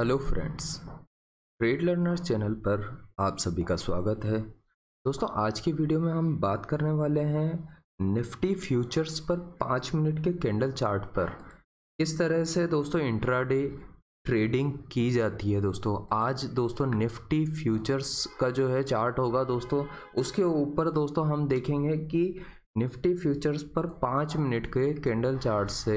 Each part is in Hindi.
hello friends trade learners channel पर आप सभी का स्वागत है दोस्तों आज की वीडियो में हम बात करने वाले हैं निफ्टी फ्यूचर्स पर पाँच मिनट के कैंडल चार्ट पर किस तरह से दोस्तों इंट्राडे ट्रेडिंग की जाती है दोस्तों आज दोस्तों निफ्टी फ्यूचर्स का जो है चार्ट होगा दोस्तों उसके ऊपर दोस्तों हम देखेंगे कि निफ्टी फ्यूचर्स पर पाँच मिनट के कैंडल चार्ट से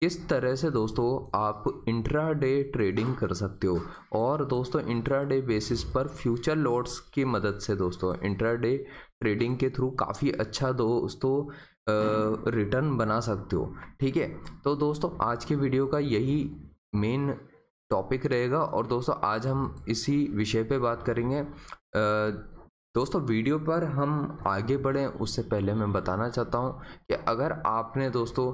किस तरह से दोस्तों आप इंट्रा डे ट्रेडिंग कर सकते हो और दोस्तों इंट्रा डे बेसिस पर फ्यूचर लोड्स की मदद से दोस्तों इंट्रा डे ट्रेडिंग के थ्रू काफ़ी अच्छा दोस्तों रिटर्न बना सकते हो ठीक है तो दोस्तों आज के वीडियो का यही मेन टॉपिक रहेगा और दोस्तों आज हम इसी विषय पे बात करेंगे दोस्तों वीडियो पर हम आगे बढ़ें उससे पहले मैं बताना चाहता हूँ कि अगर आपने दोस्तों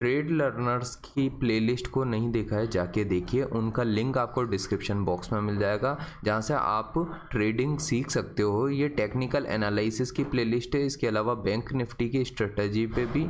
ट्रेड लर्नर्स की प्लेलिस्ट को नहीं देखा है जाके देखिए उनका लिंक आपको डिस्क्रिप्शन बॉक्स में मिल जाएगा जहाँ से आप ट्रेडिंग सीख सकते हो ये टेक्निकल एनालिसिस की प्लेलिस्ट है इसके अलावा बैंक निफ्टी की स्ट्रेटजी पे भी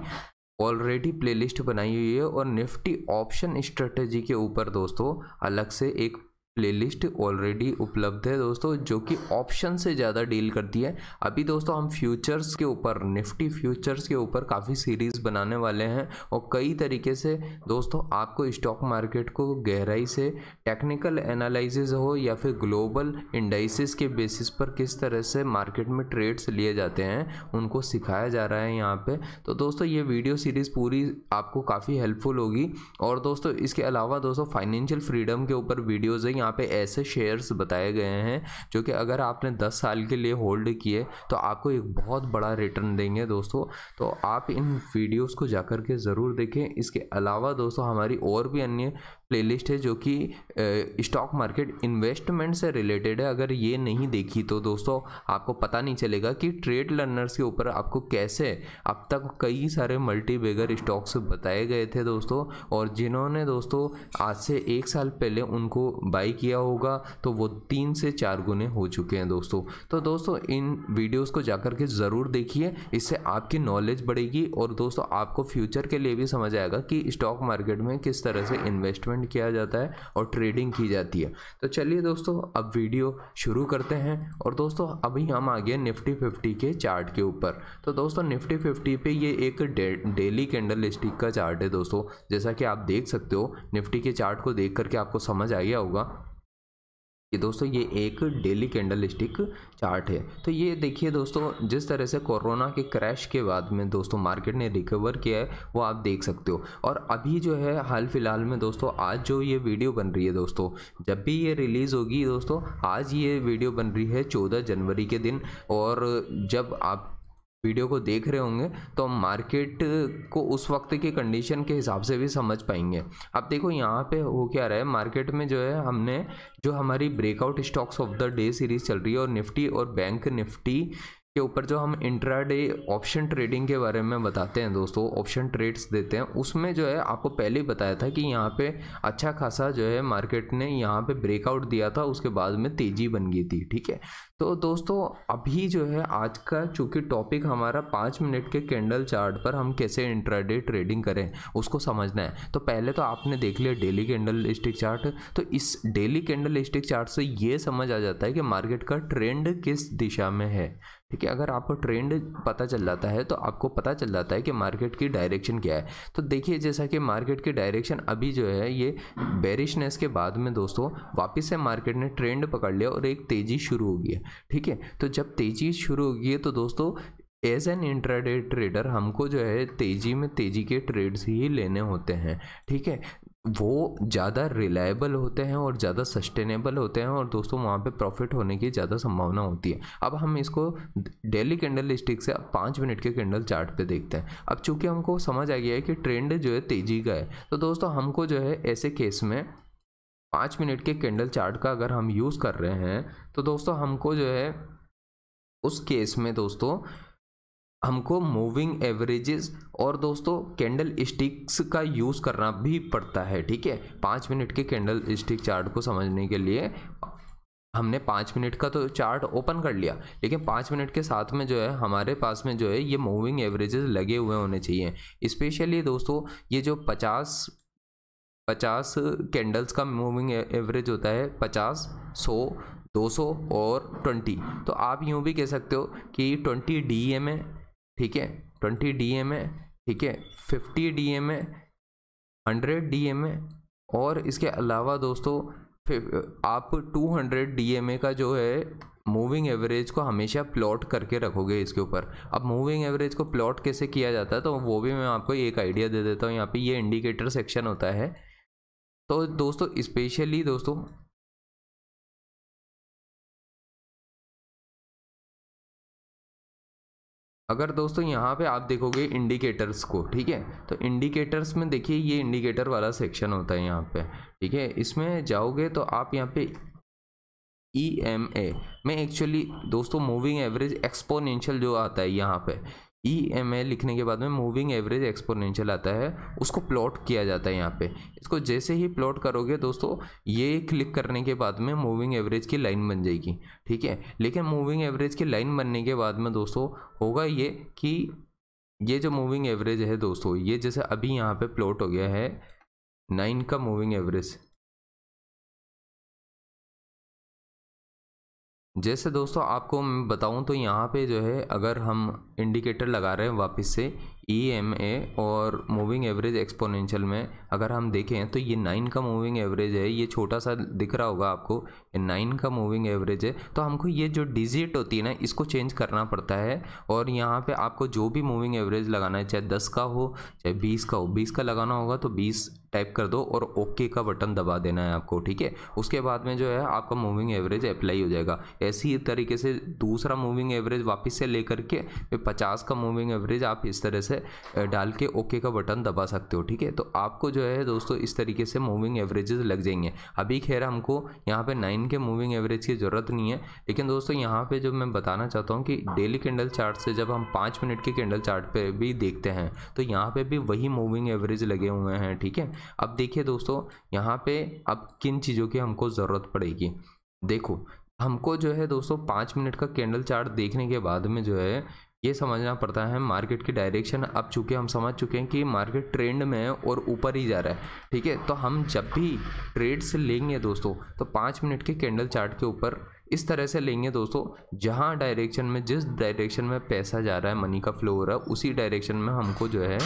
ऑलरेडी प्लेलिस्ट बनाई हुई है और निफ्टी ऑप्शन स्ट्रेटजी के ऊपर दोस्तों अलग से एक प्लेलिस्ट ऑलरेडी उपलब्ध है दोस्तों जो कि ऑप्शन से ज़्यादा डील करती है अभी दोस्तों हम फ्यूचर्स के ऊपर निफ्टी फ्यूचर्स के ऊपर काफ़ी सीरीज़ बनाने वाले हैं और कई तरीके से दोस्तों आपको स्टॉक मार्केट को गहराई से टेक्निकल एनालिसिस हो या फिर ग्लोबल इंडाइसिस के बेसिस पर किस तरह से मार्केट में ट्रेड्स लिए जाते हैं उनको सिखाया जा रहा है यहाँ पर तो दोस्तों ये वीडियो सीरीज़ पूरी आपको काफ़ी हेल्पफुल होगी और दोस्तों इसके अलावा दोस्तों फाइनेंशियल फ्रीडम के ऊपर वीडियोज़ हैं यहाँ पे ऐसे शेयर्स बताए गए हैं जो कि अगर आपने 10 साल के लिए होल्ड किए तो आपको एक बहुत बड़ा रिटर्न देंगे दोस्तों तो आप इन वीडियोस को जाकर के ज़रूर देखें इसके अलावा दोस्तों हमारी और भी अन्य प्लेलिस्ट है जो कि स्टॉक मार्केट इन्वेस्टमेंट से रिलेटेड है अगर ये नहीं देखी तो दोस्तों आपको पता नहीं चलेगा कि ट्रेड लर्नर्स के ऊपर आपको कैसे अब तक कई सारे मल्टी बेगर स्टॉक्स बताए गए थे दोस्तों और जिन्होंने दोस्तों आज से एक साल पहले उनको बाई किया होगा तो वो तीन से चार गुने हो चुके हैं दोस्तों तो दोस्तों इन वीडियोस को जाकर के ज़रूर देखिए इससे आपकी नॉलेज बढ़ेगी और दोस्तों आपको फ्यूचर के लिए भी समझ आएगा कि स्टॉक मार्केट में किस तरह से इन्वेस्टमेंट किया जाता है और ट्रेडिंग की जाती है तो चलिए दोस्तों अब वीडियो शुरू करते हैं और दोस्तों अभी हम आ गए निफ्टी फिफ्टी के चार्ट के ऊपर तो दोस्तों निफ्टी फिफ्टी पे ये एक डेली कैंडल स्टिक का चार्ट है दोस्तों जैसा कि आप देख सकते हो निफ्टी के चार्ट को देख करके आपको समझ आ गया होगा ये दोस्तों ये एक डेली कैंडल स्टिक चार्ट है तो ये देखिए दोस्तों जिस तरह से कोरोना के क्रैश के बाद में दोस्तों मार्केट ने रिकवर किया है वो आप देख सकते हो और अभी जो है हाल फिलहाल में दोस्तों आज जो ये वीडियो बन रही है दोस्तों जब भी ये रिलीज़ होगी दोस्तों आज ये वीडियो बन रही है चौदह जनवरी के दिन और जब आप वीडियो को देख रहे होंगे तो हम मार्केट को उस वक्त की कंडीशन के हिसाब से भी समझ पाएंगे अब देखो यहाँ पे हो क्या रहा है मार्केट में जो है हमने जो हमारी breakout stocks of the day series चल रही है और निफ्टी और बैंक निफ्टी के ऊपर जो हम इंट्राडे ऑप्शन ट्रेडिंग के बारे में बताते हैं दोस्तों ऑप्शन ट्रेड्स देते हैं उसमें जो है आपको पहले ही बताया था कि यहाँ पे अच्छा खासा जो है मार्केट ने यहाँ पे ब्रेकआउट दिया था उसके बाद में तेज़ी बन गई थी ठीक है तो दोस्तों अभी जो है आज का चूँकि टॉपिक हमारा पाँच मिनट के कैंडल चार्ट पर हम कैसे इंट्राडे ट्रेडिंग करें उसको समझना है तो पहले तो आपने देख लिया डेली कैंडल स्टिक चार्ट तो इस डेली कैंडल स्टिक चार्ट से ये समझ आ जाता है कि मार्केट का ट्रेंड किस दिशा में है ठीक है अगर आपको ट्रेंड पता चल जाता है तो आपको पता चल जाता है कि मार्केट की डायरेक्शन क्या है तो देखिए जैसा कि मार्केट की डायरेक्शन अभी जो है ये बेरिशनेस के बाद में दोस्तों वापस से मार्केट ने ट्रेंड पकड़ लिया और एक तेज़ी शुरू हो गई है ठीक है तो जब तेज़ी शुरू हो गई है तो दोस्तों एज एन इंट्राडे ट्रेडर हमको जो है तेज़ी में तेज़ी के ट्रेड्स ही लेने होते हैं ठीक है वो ज़्यादा रिलायबल होते हैं और ज़्यादा सस्टेनेबल होते हैं और दोस्तों वहाँ पे प्रॉफिट होने की ज़्यादा संभावना होती है अब हम इसको डेली कैंडल स्टिक से अब पाँच मिनट के कैंडल चार्ट पे देखते हैं अब चूंकि हमको समझ आ गया है कि ट्रेंड जो है तेज़ी का है तो दोस्तों हमको जो है ऐसे केस में पाँच मिनट के कैंडल चार्ट का अगर हम यूज़ कर रहे हैं तो दोस्तों हमको जो है उस केस में दोस्तों हमको मूविंग एवरेजेस और दोस्तों कैंडल स्टिक्स का यूज़ करना भी पड़ता है ठीक है पाँच मिनट के कैंडल स्टिक चार्ट को समझने के लिए हमने पाँच मिनट का तो चार्ट ओपन कर लिया लेकिन पाँच मिनट के साथ में जो है हमारे पास में जो है ये मूविंग एवरेजेस लगे हुए होने चाहिए इस्पेशली दोस्तों ये जो पचास पचास कैंडल्स का मूविंग एवरेज होता है पचास सौ 200 और 20 तो आप यूँ भी कह सकते हो कि 20 डी ए है ठीक है ट्वेंटी डी एम है ठीक है फिफ्टी डी एम है हंड्रेड डी एम है और इसके अलावा दोस्तों आप two hundred D M A का जो है मूविंग एवरेज को हमेशा प्लॉट करके रखोगे इसके ऊपर अब मूविंग एवरेज को प्लॉट कैसे किया जाता है तो वो भी मैं आपको एक आइडिया दे देता हूँ यहाँ पे ये इंडिकेटर सेक्शन होता है तो दोस्तों स्पेशली दोस्तों अगर दोस्तों यहाँ पे आप देखोगे इंडिकेटर्स को ठीक है तो इंडिकेटर्स में देखिए ये इंडिकेटर वाला सेक्शन होता है यहाँ पे ठीक है इसमें जाओगे तो आप यहाँ पे ई एम ए में एक्चुअली दोस्तों मूविंग एवरेज एक्सपोनेंशियल जो आता है यहाँ पे ई एम ए लिखने के बाद में मूविंग एवरेज एक्सपोनेंशियल आता है उसको प्लॉट किया जाता है यहाँ पे इसको जैसे ही प्लॉट करोगे दोस्तों ये क्लिक करने के बाद में मूविंग एवरेज की लाइन बन जाएगी ठीक है लेकिन मूविंग एवरेज की लाइन बनने के बाद में दोस्तों होगा ये कि ये जो मूविंग एवरेज है दोस्तों ये जैसे अभी यहाँ पर प्लॉट हो गया है नाइन का मूविंग एवरेज जैसे दोस्तों आपको मैं बताऊं तो यहाँ पे जो है अगर हम इंडिकेटर लगा रहे हैं वापस से ई एम ए और मूविंग एवरेज एक्सपोनेंशियल में अगर हम देखें तो ये नाइन का मूविंग एवरेज है ये छोटा सा दिख रहा होगा आपको ये नाइन का मूविंग एवरेज है तो हमको ये जो डिजिट होती है ना इसको चेंज करना पड़ता है और यहाँ पे आपको जो भी मूविंग एवरेज लगाना है चाहे दस का हो चाहे बीस का हो बीस का लगाना होगा तो बीस टाइप कर दो और ओके का बटन दबा देना है आपको ठीक है उसके बाद में जो है आपका मूविंग एवरेज अप्लाई हो जाएगा ऐसी तरीके से दूसरा मूविंग एवरेज वापस से लेकर के पचास का मूविंग एवरेज आप इस तरह से डाल के ओके का बटन दबा सकते हो ठीक है तो आपको जो है दोस्तों इस तरीके से मूविंग एवरेजेस लग जाएंगे अभी खैर हमको यहाँ पे नाइन के मूविंग एवरेज की ज़रूरत नहीं है लेकिन दोस्तों यहाँ पे जो मैं बताना चाहता हूँ कि डेली कैंडल चार्ट से जब हम पाँच मिनट के कैंडल चार्ट पे भी देखते हैं तो यहाँ पे भी वही मूविंग एवरेज लगे हुए हैं ठीक है अब देखिए दोस्तों यहाँ पे अब किन चीज़ों की हमको ज़रूरत पड़ेगी देखो हमको जो है दोस्तों पाँच मिनट का कैंडल चार्ट देखने के बाद में जो है ये समझना पड़ता है मार्केट की डायरेक्शन अब चूँकि हम समझ चुके हैं कि मार्केट ट्रेंड में है और ऊपर ही जा रहा है ठीक है तो हम जब भी ट्रेड्स लेंगे दोस्तों तो पाँच मिनट के कैंडल चार्ट के ऊपर इस तरह से लेंगे दोस्तों जहाँ डायरेक्शन में जिस डायरेक्शन में पैसा जा रहा है मनी का फ्लो हो रहा है उसी डायरेक्शन में हमको जो है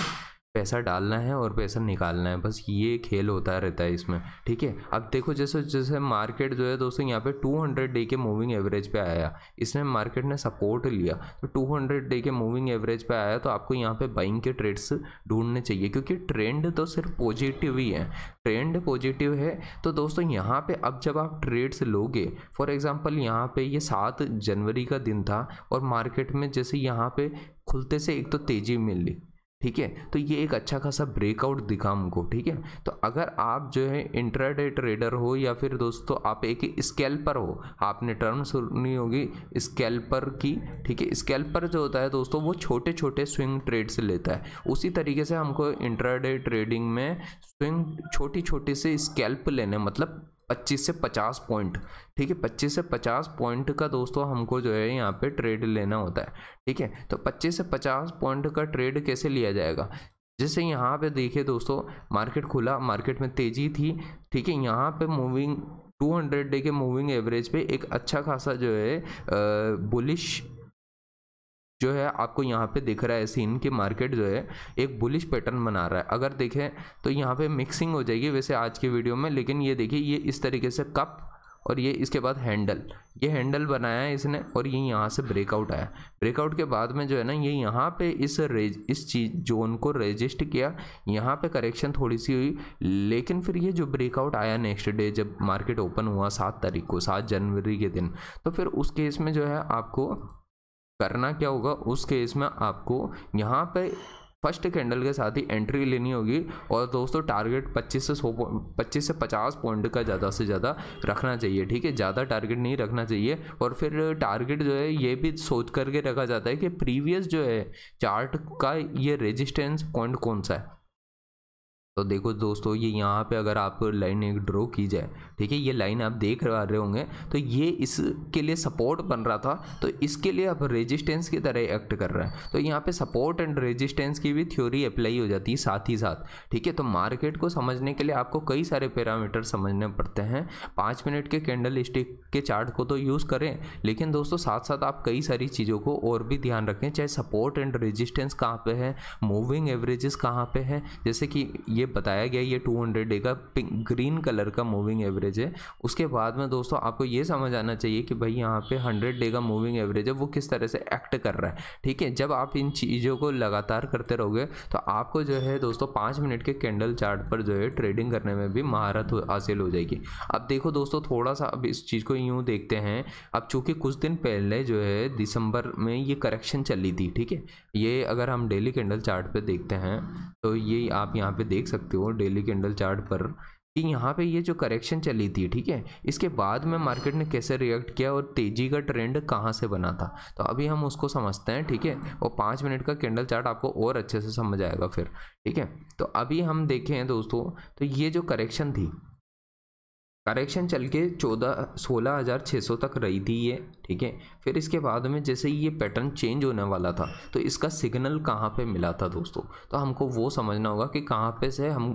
पैसा डालना है और पैसा निकालना है बस ये खेल होता रहता है इसमें ठीक है अब देखो जैसे जैसे मार्केट जो है दोस्तों यहाँ पे 200 डे के मूविंग एवरेज पे आया इसमें मार्केट ने सपोर्ट लिया तो 200 डे के मूविंग एवरेज पे आया तो आपको यहाँ पे बाइंग के ट्रेड्स ढूंढने चाहिए क्योंकि ट्रेंड तो सिर्फ पॉजिटिव ही है ट्रेंड पॉजिटिव है तो दोस्तों यहाँ पर अब जब आप ट्रेड्स लोगे फॉर एग्जाम्पल यहाँ पर ये सात जनवरी का दिन था और मार्केट में जैसे यहाँ पर खुलते से एक तो तेज़ी मिल ली ठीक है तो ये एक अच्छा खासा ब्रेकआउट दिखा हमको ठीक है तो अगर आप जो है इंट्राडे ट्रेडर हो या फिर दोस्तों आप एक स्केल्पर हो आपने टर्म सुनी होगी स्केल्पर की ठीक है स्केल्पर जो होता है दोस्तों वो छोटे छोटे स्विंग ट्रेड से लेता है उसी तरीके से हमको इंट्राडे ट्रेडिंग में स्विंग छोटी छोटी से स्केल्प लेने मतलब पच्चीस से पचास पॉइंट ठीक है पच्चीस से पचास पॉइंट का दोस्तों हमको जो है यहाँ पे ट्रेड लेना होता है ठीक है तो पच्चीस से पचास पॉइंट का ट्रेड कैसे लिया जाएगा जैसे यहाँ पे देखिए दोस्तों मार्केट खुला मार्केट में तेज़ी थी ठीक है यहाँ पे मूविंग 200 डे के मूविंग एवरेज पे एक अच्छा खासा जो है बुलिश जो है आपको यहाँ पे दिख रहा है सीन कि मार्केट जो है एक बुलिश पैटर्न बना रहा है अगर देखें तो यहाँ पे मिक्सिंग हो जाएगी वैसे आज के वीडियो में लेकिन ये देखिए ये इस तरीके से कप और ये इसके बाद हैंडल ये हैंडल बनाया है इसने और ये यहाँ से ब्रेकआउट आया ब्रेकआउट के बाद में जो है ना ये यहाँ पे इस रेज इस चीज जोन को रजिस्ट किया यहाँ पे करेक्शन थोड़ी सी हुई लेकिन फिर ये जो ब्रेकआउट आया नेक्स्ट डे जब मार्केट ओपन हुआ सात तारीख को सात जनवरी के दिन तो फिर उस केस में जो है आपको करना क्या होगा उस केस में आपको यहाँ पर फर्स्ट कैंडल के साथ ही एंट्री लेनी होगी और दोस्तों टारगेट 25 से सौ पच्चीस से 50 पॉइंट का ज़्यादा से ज़्यादा रखना चाहिए ठीक है ज़्यादा टारगेट नहीं रखना चाहिए और फिर टारगेट जो है ये भी सोच करके रखा जाता है कि प्रीवियस जो है चार्ट का ये रेजिस्टेंस पॉइंट कौन सा है तो देखो दोस्तों ये यहाँ पे अगर आप लाइन एक ड्रॉ की जाए ठीक है ये लाइन आप देख रहे होंगे तो ये इसके लिए सपोर्ट बन रहा था तो इसके लिए आप रेजिस्टेंस की तरह एक्ट कर रहे हैं तो यहाँ पे सपोर्ट एंड रेजिस्टेंस की भी थ्योरी अप्लाई हो जाती है साथ ही साथ ठीक है तो मार्केट को समझने के लिए आपको कई सारे पैरामीटर समझने पड़ते हैं पाँच मिनट के कैंडल स्टिक के चार्ट को तो यूज़ करें लेकिन दोस्तों साथ साथ आप कई सारी चीज़ों को और भी ध्यान रखें चाहे सपोर्ट एंड रजिस्टेंस कहाँ पर है मूविंग एवरेजेस कहाँ पर है जैसे कि ये बताया गया ये 200 डे का पिंक ग्रीन कलर का मूविंग एवरेज है उसके बाद में दोस्तों आपको ये समझ आना चाहिए कि भाई यहाँ पे 100 डे का मूविंग एवरेज है वो किस तरह से एक्ट कर रहा है ठीक है जब आप इन चीज़ों को लगातार करते रहोगे तो आपको जो है दोस्तों पाँच मिनट के कैंडल चार्ट पर जो है ट्रेडिंग करने में भी महारत हासिल हो जाएगी अब देखो दोस्तों थोड़ा सा अब इस चीज़ को यूँ देखते हैं अब चूँकि कुछ दिन पहले जो है दिसंबर में ये करेक्शन चली थी ठीक है ये अगर हम डेली कैंडल चार्ट देखते हैं तो ये आप यहाँ पर देख सकते हो डेली कैंडल चार्ट पर कि यहाँ पे ये जो करेक्शन चली थी ठीक है इसके बाद में मार्केट ने कैसे रिएक्ट किया और तेजी का ट्रेंड कहाँ से बना था तो अभी हम उसको समझते हैं ठीक है और पाँच मिनट का कैंडल चार्ट आपको और अच्छे से समझ आएगा फिर ठीक है तो अभी हम देखें दोस्तों तो ये जो करेक्शन थी करेक्शन चल के चौदह सोलह हज़ार छः सौ तक रही थी ये ठीक है फिर इसके बाद में जैसे ये पैटर्न चेंज होने वाला था तो इसका सिग्नल कहाँ पे मिला था दोस्तों तो हमको वो समझना होगा कि कहाँ पे से हम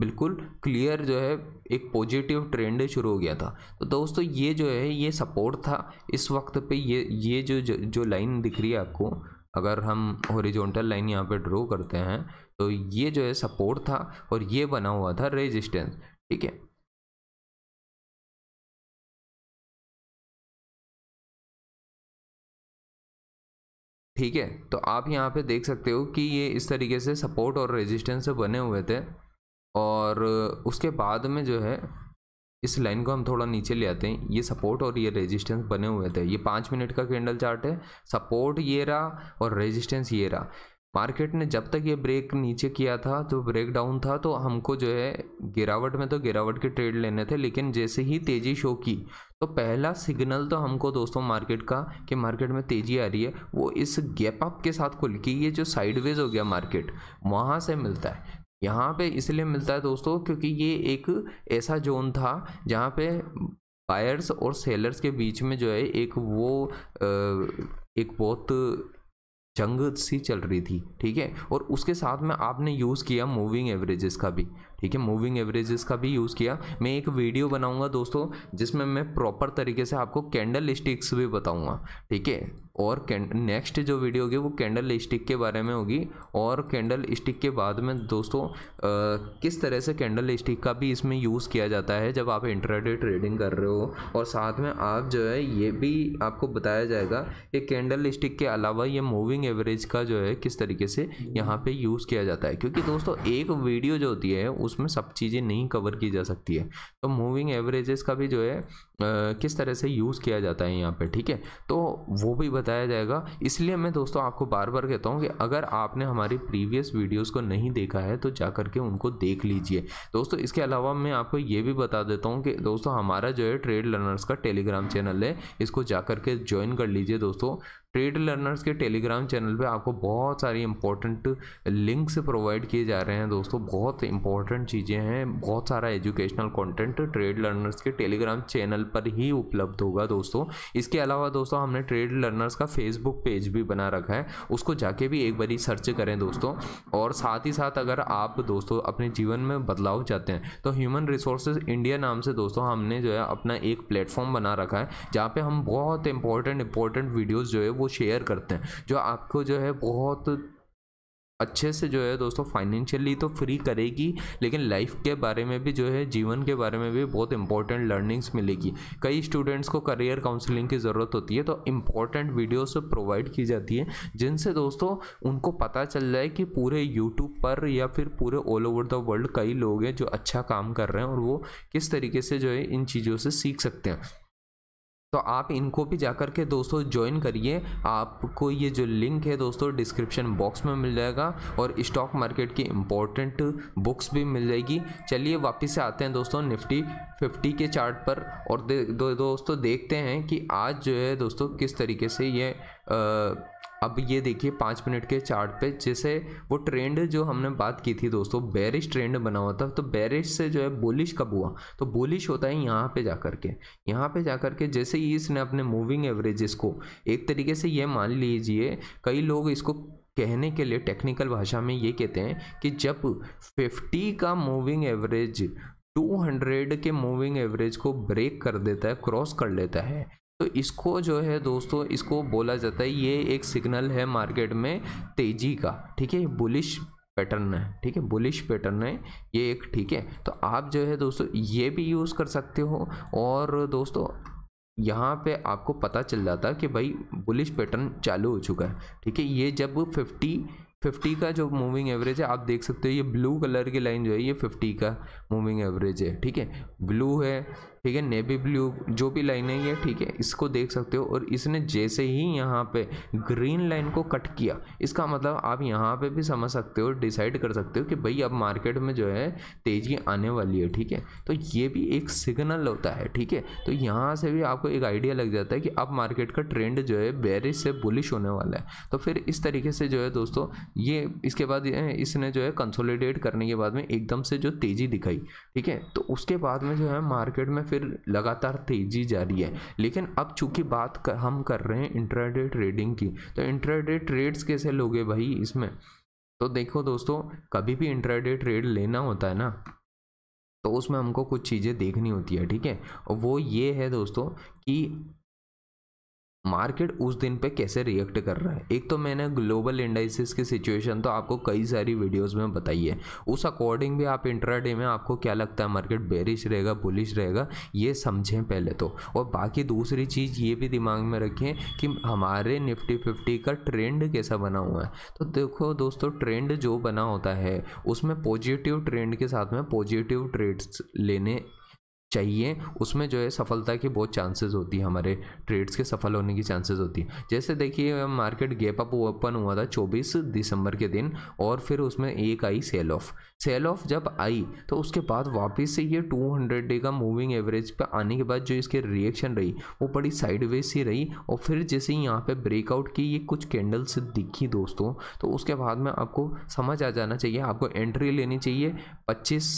बिल्कुल क्लियर जो है एक पॉजिटिव ट्रेंड शुरू हो गया था तो दोस्तों ये जो है ये सपोर्ट था इस वक्त पे ये ये जो जो लाइन दिख रही है आपको अगर हम हॉरिजॉन्टल लाइन यहाँ पर ड्रॉ करते हैं तो ये जो है सपोर्ट था और ये बना हुआ था रेजिस्टेंस ठीक है ठीक है तो आप यहाँ पे देख सकते हो कि ये इस तरीके से सपोर्ट और रेजिस्टेंस से बने हुए थे और उसके बाद में जो है इस लाइन को हम थोड़ा नीचे ले आते हैं ये सपोर्ट और ये रेजिस्टेंस बने हुए थे ये पाँच मिनट का कैंडल चार्ट है सपोर्ट ये रहा और रेजिस्टेंस ये रहा मार्केट ने जब तक ये ब्रेक नीचे किया था तो ब्रेक डाउन था तो हमको जो है गिरावट में तो गिरावट के ट्रेड लेने थे लेकिन जैसे ही तेज़ी शो की तो पहला सिग्नल तो हमको दोस्तों मार्केट का कि मार्केट में तेज़ी आ रही है वो इस गैप अप के साथ खुल के ये जो साइडवेज हो गया मार्केट वहाँ से मिलता है यहाँ पे इसलिए मिलता है दोस्तों क्योंकि ये एक ऐसा जोन था जहाँ पे बायर्स और सेलर्स के बीच में जो है एक वो एक बहुत जंग सी चल रही थी ठीक है और उसके साथ में आपने यूज़ किया मूविंग एवरेजेस का भी ठीक है मूविंग एवरेजेस का भी यूज़ किया मैं एक वीडियो बनाऊंगा दोस्तों जिसमें मैं प्रॉपर तरीके से आपको कैंडल स्टिक्स भी बताऊंगा ठीक है और नेक्स्ट जो वीडियो होगी वो कैंडल स्टिक के बारे में होगी और कैंडल स्टिक के बाद में दोस्तों आ, किस तरह से कैंडल स्टिक का भी इसमें यूज़ किया जाता है जब आप इंटरडे ट्रेडिंग कर रहे हो और साथ में आप जो है ये भी आपको बताया जाएगा कि कैंडल स्टिक के अलावा ये मूविंग एवरेज का जो है किस तरीके से यहाँ पर यूज़ किया जाता है क्योंकि दोस्तों एक वीडियो जो होती है उस उसमें सब चीज़ें नहीं कवर की जा सकती है तो मूविंग एवरेजेस का भी जो है किस तरह से यूज़ किया जाता है यहाँ पे ठीक है तो वो भी बताया जाएगा इसलिए मैं दोस्तों आपको बार बार कहता हूँ कि अगर आपने हमारी प्रीवियस वीडियोस को नहीं देखा है तो जा करके उनको देख लीजिए दोस्तों इसके अलावा मैं आपको ये भी बता देता हूँ कि दोस्तों हमारा जो है ट्रेड लर्नर्स का टेलीग्राम चैनल है इसको जा कर के ज्वाइन कर लीजिए दोस्तों ट्रेड लर्नर्स के टेलीग्राम चैनल पे आपको बहुत सारी इंपॉर्टेंट लिंक्स प्रोवाइड किए जा रहे हैं दोस्तों बहुत इंपॉर्टेंट चीज़ें हैं बहुत सारा एजुकेशनल कंटेंट ट्रेड लर्नर्स के टेलीग्राम चैनल पर ही उपलब्ध होगा दोस्तों इसके अलावा दोस्तों हमने ट्रेड लर्नर्स का फेसबुक पेज भी बना रखा है उसको जाके भी एक बारी सर्च करें दोस्तों और साथ ही साथ अगर आप दोस्तों अपने जीवन में बदलाव चाहते हैं तो ह्यूमन रिसोर्सेज इंडिया नाम से दोस्तों हमने जो है अपना एक प्लेटफॉर्म बना रखा है जहाँ पर हम बहुत इंपॉर्टेंट इंपॉर्टेंट वीडियोज़ जो है वो शेयर करते हैं जो आपको जो है बहुत अच्छे से जो है दोस्तों फाइनेंशियली तो फ्री करेगी लेकिन लाइफ के बारे में भी जो है जीवन के बारे में भी बहुत इंपॉर्टेंट लर्निंग्स मिलेगी कई स्टूडेंट्स को करियर काउंसलिंग की ज़रूरत होती है तो इंपॉर्टेंट वीडियोस प्रोवाइड की जाती है जिनसे दोस्तों उनको पता चल जाए कि पूरे यूट्यूब पर या फिर पूरे ऑल ओवर द वर्ल्ड कई लोग हैं जो अच्छा काम कर रहे हैं और वो किस तरीके से जो है इन चीज़ों से सीख सकते हैं तो आप इनको भी जाकर के दोस्तों ज्वाइन करिए आपको ये जो लिंक है दोस्तों डिस्क्रिप्शन बॉक्स में मिल जाएगा और स्टॉक मार्केट की इम्पोर्टेंट बुक्स भी मिल जाएगी चलिए वापस से आते हैं दोस्तों निफ्टी 50 के चार्ट पर और दे, दो, दोस्तों देखते हैं कि आज जो है दोस्तों किस तरीके से ये आ, अब ये देखिए पाँच मिनट के चार्ट पे जैसे वो ट्रेंड जो हमने बात की थी दोस्तों बैरिश ट्रेंड बना हुआ था तो बैरिश से जो है बोलिश कब हुआ तो बोलिश होता है यहाँ पे जा कर के यहाँ पे जा कर के जैसे ही इसने अपने मूविंग एवरेजेस को एक तरीके से ये मान लीजिए कई लोग इसको कहने के लिए टेक्निकल भाषा में ये कहते हैं कि जब फिफ्टी का मूविंग एवरेज 200 के मूविंग एवरेज को ब्रेक कर देता है क्रॉस कर लेता है तो इसको जो है दोस्तों इसको बोला जाता है ये एक सिग्नल है मार्केट में तेजी का ठीक है बुलिश पैटर्न है ठीक है बुलिश पैटर्न है ये एक ठीक है तो आप जो है दोस्तों ये भी यूज़ कर सकते हो और दोस्तों यहाँ पे आपको पता चल जाता कि भाई बुलिश पैटर्न चालू हो चुका है ठीक है ये जब 50 50 का जो मूविंग एवरेज है आप देख सकते हो ये ब्लू कलर की लाइन जो है ये 50 का मूविंग एवरेज है ठीक है ब्लू है ठीक है नेवी ब्लू जो भी लाइन है ये ठीक है इसको देख सकते हो और इसने जैसे ही यहाँ पे ग्रीन लाइन को कट किया इसका मतलब आप यहाँ पे भी समझ सकते हो डिसाइड कर सकते हो कि भाई अब मार्केट में जो है तेज़ी आने वाली है ठीक है तो ये भी एक सिग्नल होता है ठीक है तो यहाँ से भी आपको एक आइडिया लग जाता है कि अब मार्केट का ट्रेंड जो है बैरिश से बुलिश होने वाला है तो फिर इस तरीके से जो है दोस्तों ये इसके बाद इसने जो है कंसोलिडेट करने के बाद में एकदम से जो तेज़ी दिखाई ठीक है तो उसके बाद में जो है मार्केट में फिर लगातार तेजी जारी है लेकिन अब चूंकि बात कर, हम कर रहे हैं इंट्राडे ट्रेडिंग की तो इंट्राडे ट्रेड्स कैसे लोगे भाई इसमें तो देखो दोस्तों कभी भी इंट्राडे ट्रेड लेना होता है ना तो उसमें हमको कुछ चीज़ें देखनी होती है ठीक है और वो ये है दोस्तों कि मार्केट उस दिन पे कैसे रिएक्ट कर रहा है एक तो मैंने ग्लोबल इंडाइसिस की सिचुएशन तो आपको कई सारी वीडियोस में बताई है उस अकॉर्डिंग भी आप इंट्राडे में आपको क्या लगता है मार्केट बेरिश रहेगा बुलिश रहेगा ये समझें पहले तो और बाकी दूसरी चीज़ ये भी दिमाग में रखें कि हमारे निफ्टी फिफ्टी का ट्रेंड कैसा बना हुआ है तो देखो दोस्तों ट्रेंड जो बना होता है उसमें पॉजिटिव ट्रेंड के साथ में पॉजिटिव ट्रेड्स लेने चाहिए उसमें जो है सफलता की बहुत चांसेस होती है हमारे ट्रेड्स के सफल होने की चांसेस होती है जैसे देखिए मार्केट गैप अप ओपन हुआ था 24 दिसंबर के दिन और फिर उसमें एक आई सेल ऑफ सेल ऑफ जब आई तो उसके बाद वापस से ये 200 डे का मूविंग एवरेज पर आने के बाद जो इसके रिएक्शन रही वो बड़ी साइडवेज सी रही और फिर जैसे ही यहाँ पर ब्रेकआउट की ये कुछ कैंडल्स दिखी दोस्तों तो उसके बाद में आपको समझ आ जाना चाहिए आपको एंट्री लेनी चाहिए पच्चीस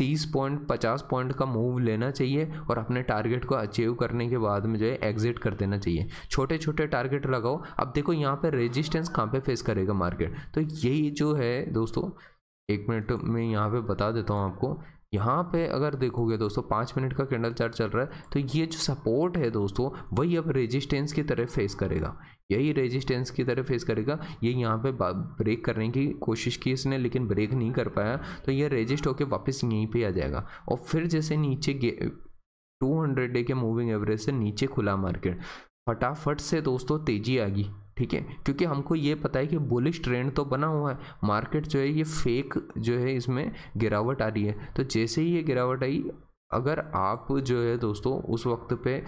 तीस पॉइंट पचास पॉइंट का मूव लेना चाहिए और अपने टारगेट को अचीव करने के बाद में जो है एग्जिट कर देना चाहिए छोटे छोटे टारगेट लगाओ अब देखो यहाँ पर रेजिस्टेंस कहाँ पे फेस करेगा मार्केट तो यही जो है दोस्तों एक मिनट में यहाँ पे बता देता हूँ आपको यहाँ पे अगर देखोगे दोस्तों पाँच मिनट का कैंडल चार्ट चल रहा है तो ये जो सपोर्ट है दोस्तों वही अब रेजिस्टेंस की तरह फेस करेगा यही रेजिस्टेंस की तरह फेस करेगा ये यहाँ पे ब्रेक करने की कोशिश की इसने लेकिन ब्रेक नहीं कर पाया तो ये रेजिस्ट होकर वापस यहीं पे आ जाएगा और फिर जैसे नीचे टू हंड्रेड डे के मूविंग एवरेज से नीचे खुला मार्केट फटाफट से दोस्तों तेजी आ गई ठीक है क्योंकि हमको ये पता है कि बुलिश ट्रेंड तो बना हुआ है मार्केट जो है ये फेक जो है इसमें गिरावट आ रही है तो जैसे ही ये गिरावट आई अगर आप जो है दोस्तों उस वक्त पे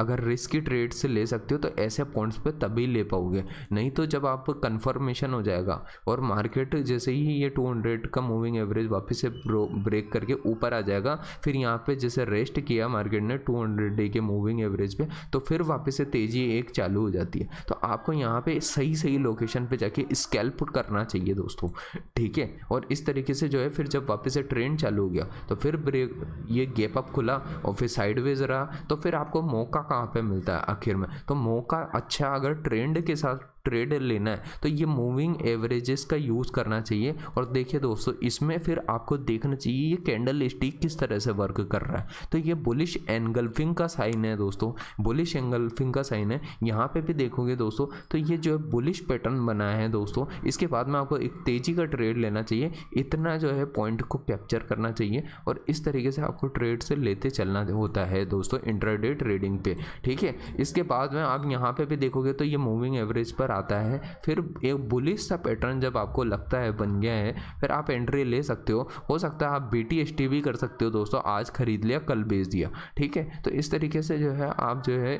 अगर रिस्की ट्रेड से ले सकते हो तो ऐसे पॉइंट्स पे तभी ले पाओगे नहीं तो जब आप कंफर्मेशन हो जाएगा और मार्केट जैसे ही ये 200 का मूविंग एवरेज वापस से ब्रेक करके ऊपर आ जाएगा फिर यहाँ पे जैसे रेस्ट किया मार्केट ने 200 डे के मूविंग एवरेज पे तो फिर वापस से तेज़ी एक चालू हो जाती है तो आपको यहाँ पर सही सही लोकेशन पर जाके स्कैल्प करना चाहिए दोस्तों ठीक है और इस तरीके से जो है फिर जब वापस से ट्रेंड चालू हो गया तो फिर ब्रेक ये गैप अप खुला और फिर साइडवेज रहा तो फिर आपको मौका कहाँ पे मिलता है आखिर में तो मौका अच्छा अगर ट्रेंड के साथ ट्रेड लेना है तो ये मूविंग एवरेजेस का यूज़ करना चाहिए और देखिए दोस्तों इसमें फिर आपको देखना चाहिए ये कैंडल स्टिक किस तरह से वर्क कर रहा है तो ये बुलिश एंगल्फिंग का साइन है दोस्तों बुलिश एंगल्फिंग का साइन है यहाँ पे भी देखोगे दोस्तों तो ये जो है बुलिश पैटर्न बना है दोस्तों इसके बाद में आपको एक तेज़ी का ट्रेड लेना चाहिए इतना जो है पॉइंट को कैप्चर करना चाहिए और इस तरीके से आपको ट्रेड से लेते चलना होता है दोस्तों इंटरडेट ट्रेडिंग पे ठीक है इसके बाद में आप यहाँ पे भी देखोगे तो ये मूविंग एवरेज पर आता है फिर एक बुलिस सा पैटर्न जब आपको लगता है बन गया है फिर आप एंट्री ले सकते हो हो सकता है आप बी टी एस टी भी कर सकते हो दोस्तों आज खरीद लिया कल बेच दिया ठीक है तो इस तरीके से जो है आप जो है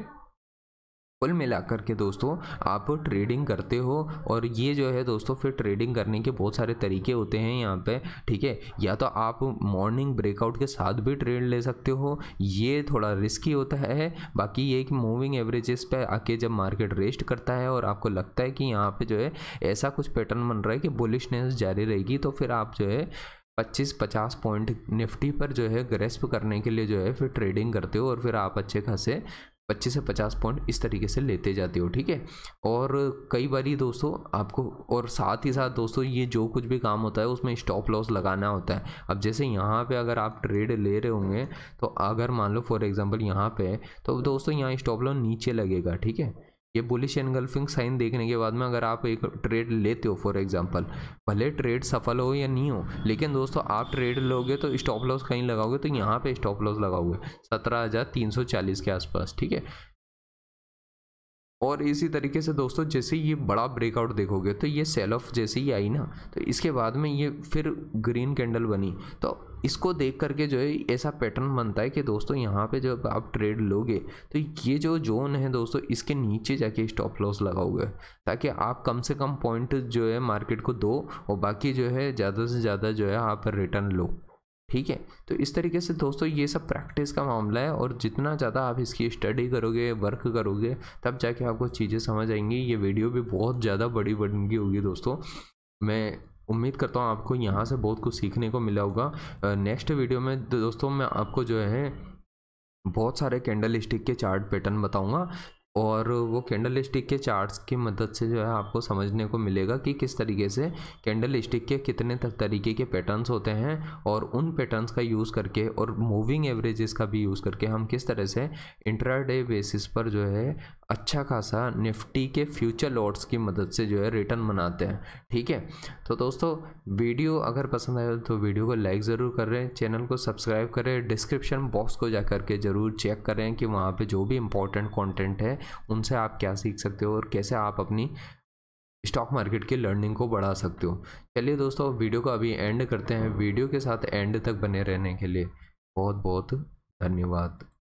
कुल मिलाकर के दोस्तों आप ट्रेडिंग करते हो और ये जो है दोस्तों फिर ट्रेडिंग करने के बहुत सारे तरीके होते हैं यहाँ पे ठीक है या तो आप मॉर्निंग ब्रेकआउट के साथ भी ट्रेड ले सकते हो ये थोड़ा रिस्की होता है बाकी ये कि मूविंग एवरेजेस पे आके जब मार्केट रेस्ट करता है और आपको लगता है कि यहाँ पर जो है ऐसा कुछ पैटर्न बन रहा है कि बुलिशनेस जारी रहेगी तो फिर आप जो है पच्चीस पचास पॉइंट निफ्टी पर जो है ग्रेस्प करने के लिए जो है फिर ट्रेडिंग करते हो और फिर आप अच्छे खासे पच्चीस से पचास पॉइंट इस तरीके से लेते जाते हो ठीक है और कई बार दोस्तों आपको और साथ ही साथ दोस्तों ये जो कुछ भी काम होता है उसमें स्टॉप लॉस लगाना होता है अब जैसे यहाँ पे अगर आप ट्रेड ले रहे होंगे तो अगर मान लो फॉर एग्जांपल यहाँ पे तो दोस्तों यहाँ स्टॉप लॉस नीचे लगेगा ठीक है ये बुलिश एनगल्फिंग साइन देखने के बाद में अगर आप एक ट्रेड लेते हो फॉर एग्जांपल भले ट्रेड सफल हो या नहीं हो लेकिन दोस्तों आप ट्रेड लोगे तो स्टॉप लॉस कहीं लगाओगे तो यहाँ पे स्टॉप लॉस लगाओगे सत्रह हज़ार तीन सौ चालीस के आसपास ठीक है और इसी तरीके से दोस्तों जैसे ये बड़ा ब्रेकआउट देखोगे तो ये सेल ऑफ जैसे ही आई ना तो इसके बाद में ये फिर ग्रीन कैंडल बनी तो इसको देख करके जो है ऐसा पैटर्न बनता है कि दोस्तों यहाँ पे जब आप ट्रेड लोगे तो ये जो जोन है दोस्तों इसके नीचे जाके स्टॉप लॉस लगाओगे ताकि आप कम से कम पॉइंट जो है मार्केट को दो और बाकी जो है ज़्यादा से ज़्यादा जो है आप रिटर्न लो ठीक है तो इस तरीके से दोस्तों ये सब प्रैक्टिस का मामला है और जितना ज़्यादा आप इसकी स्टडी करोगे वर्क करोगे तब जाके आपको चीज़ें समझ आएंगी ये वीडियो भी बहुत ज़्यादा बड़ी बन गई होगी दोस्तों मैं उम्मीद करता हूँ आपको यहाँ से बहुत कुछ सीखने को मिला होगा नेक्स्ट वीडियो में दोस्तों मैं आपको जो है बहुत सारे कैंडल स्टिक के चार्ट पैटर्न बताऊंगा और वो कैंडल स्टिक के चार्ट्स की मदद से जो है आपको समझने को मिलेगा कि किस तरीके से कैंडल स्टिक के कितने तरीके के पैटर्न्स होते हैं और उन पैटर्न्स का यूज़ करके और मूविंग एवरेजेस का भी यूज़ करके हम किस तरह से इंट्राडे बेसिस पर जो है अच्छा खासा निफ्टी के फ्यूचर लॉट्स की मदद से जो है रिटर्न बनाते हैं ठीक है तो दोस्तों वीडियो अगर पसंद आए तो वीडियो को लाइक ज़रूर करें चैनल को सब्सक्राइब करें डिस्क्रिप्शन बॉक्स को जा कर के ज़रूर चेक करें कि वहाँ पे जो भी इम्पोर्टेंट कंटेंट है उनसे आप क्या सीख सकते हो और कैसे आप अपनी स्टॉक मार्केट की लर्निंग को बढ़ा सकते हो चलिए दोस्तों वीडियो को अभी एंड करते हैं वीडियो के साथ एंड तक बने रहने के लिए बहुत बहुत धन्यवाद